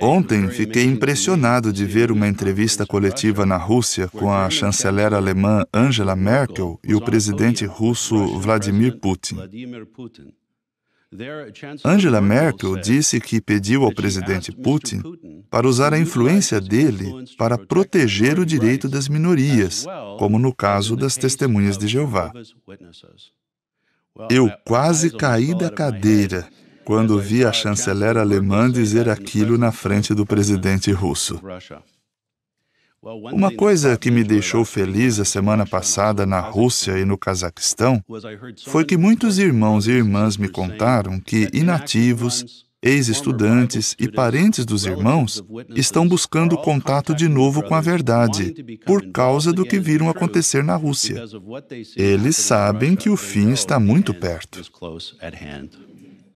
Ontem fiquei impressionado de ver uma entrevista coletiva na Rússia com a chanceler alemã Angela Merkel e o presidente russo Vladimir Putin. Angela Merkel disse que pediu ao presidente Putin para usar a influência dele para proteger o direito das minorias, como no caso das testemunhas de Jeová. Eu quase caí da cadeira quando vi a chanceler alemã dizer aquilo na frente do presidente russo. Uma coisa que me deixou feliz a semana passada na Rússia e no Cazaquistão foi que muitos irmãos e irmãs me contaram que inativos, ex-estudantes e parentes dos irmãos estão buscando contato de novo com a verdade por causa do que viram acontecer na Rússia. Eles sabem que o fim está muito perto.